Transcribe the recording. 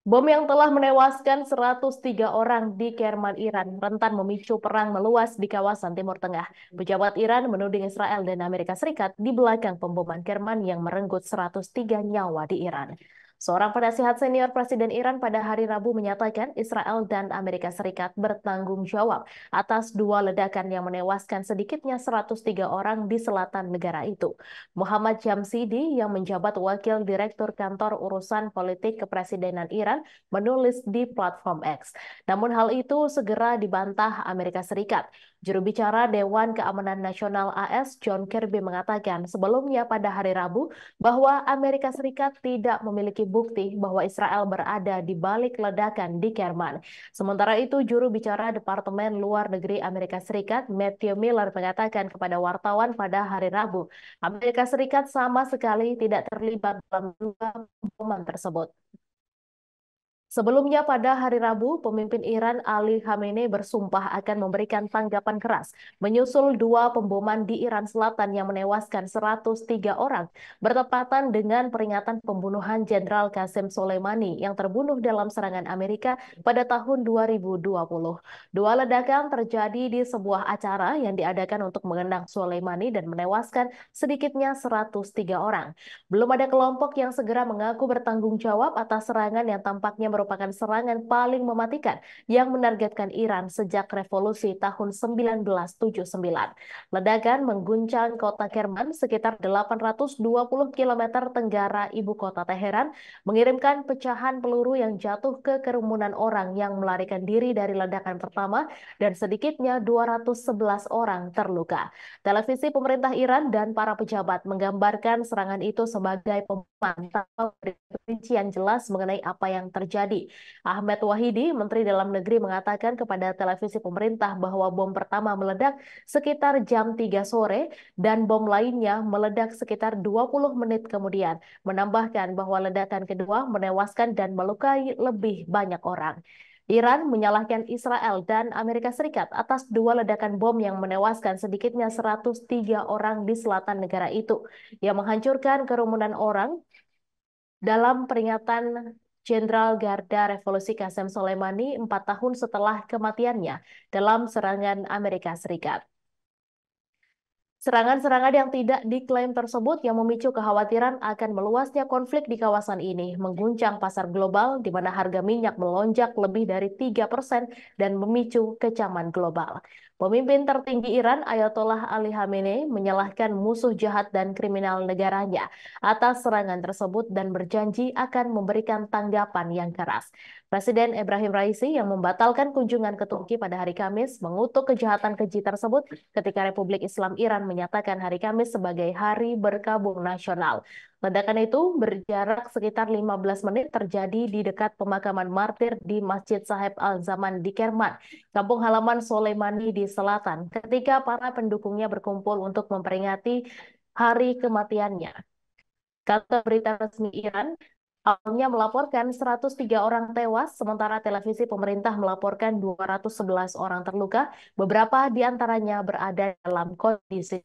Bom yang telah menewaskan 103 orang di Kerman, Iran, rentan memicu perang meluas di kawasan Timur Tengah. Pejabat Iran menuding Israel dan Amerika Serikat di belakang pemboman Kerman yang merenggut 103 nyawa di Iran. Seorang penasihat senior Presiden Iran pada hari Rabu menyatakan Israel dan Amerika Serikat bertanggung jawab atas dua ledakan yang menewaskan sedikitnya 103 orang di selatan negara itu. Muhammad Jamsidi yang menjabat Wakil Direktur Kantor Urusan Politik Kepresidenan Iran menulis di platform X. Namun hal itu segera dibantah Amerika Serikat. Juru bicara Dewan Keamanan Nasional AS John Kirby mengatakan sebelumnya pada hari Rabu bahwa Amerika Serikat tidak memiliki bukti bahwa Israel berada di balik ledakan di Kerman. Sementara itu, juru bicara Departemen Luar Negeri Amerika Serikat, Matthew Miller, mengatakan kepada wartawan pada hari Rabu, Amerika Serikat sama sekali tidak terlibat dalam pembunuhan tersebut. Sebelumnya pada hari Rabu, pemimpin Iran Ali Khamenei bersumpah akan memberikan tanggapan keras menyusul dua pemboman di Iran Selatan yang menewaskan 103 orang bertepatan dengan peringatan pembunuhan Jenderal Qasem Soleimani yang terbunuh dalam serangan Amerika pada tahun 2020. Dua ledakan terjadi di sebuah acara yang diadakan untuk mengenang Soleimani dan menewaskan sedikitnya 103 orang. Belum ada kelompok yang segera mengaku bertanggung jawab atas serangan yang tampaknya merupakan serangan paling mematikan yang menargetkan Iran sejak revolusi tahun 1979. Ledakan mengguncang kota Kerman sekitar 820 km tenggara ibu kota Teheran, mengirimkan pecahan peluru yang jatuh ke kerumunan orang yang melarikan diri dari ledakan pertama dan sedikitnya 211 orang terluka. Televisi pemerintah Iran dan para pejabat menggambarkan serangan itu sebagai pemantau tanpa perincian jelas mengenai apa yang terjadi terjadi. Ahmed Wahidi, Menteri Dalam Negeri mengatakan kepada televisi pemerintah bahwa bom pertama meledak sekitar jam 3 sore dan bom lainnya meledak sekitar 20 menit kemudian. Menambahkan bahwa ledakan kedua menewaskan dan melukai lebih banyak orang. Iran menyalahkan Israel dan Amerika Serikat atas dua ledakan bom yang menewaskan sedikitnya 103 orang di selatan negara itu yang menghancurkan kerumunan orang dalam peringatan Jenderal Garda Revolusi Qasem Soleimani empat tahun setelah kematiannya dalam serangan Amerika Serikat. Serangan-serangan yang tidak diklaim tersebut yang memicu kekhawatiran akan meluasnya konflik di kawasan ini mengguncang pasar global di mana harga minyak melonjak lebih dari 3 persen dan memicu kecaman global. Pemimpin tertinggi Iran Ayatollah Ali Khamenei menyalahkan musuh jahat dan kriminal negaranya atas serangan tersebut dan berjanji akan memberikan tanggapan yang keras. Presiden Ibrahim Raisi yang membatalkan kunjungan ke Turki pada hari Kamis mengutuk kejahatan keji tersebut ketika Republik Islam Iran menyatakan hari Kamis sebagai hari berkabung nasional. Ledakan itu berjarak sekitar 15 menit terjadi di dekat pemakaman martir di Masjid Sahib Al-Zaman di Kerman, kampung halaman Soleimani di selatan, ketika para pendukungnya berkumpul untuk memperingati hari kematiannya. Kata berita resmi Iran, Awalnya melaporkan 103 orang tewas, sementara televisi pemerintah melaporkan 211 orang terluka, beberapa di antaranya berada dalam kondisi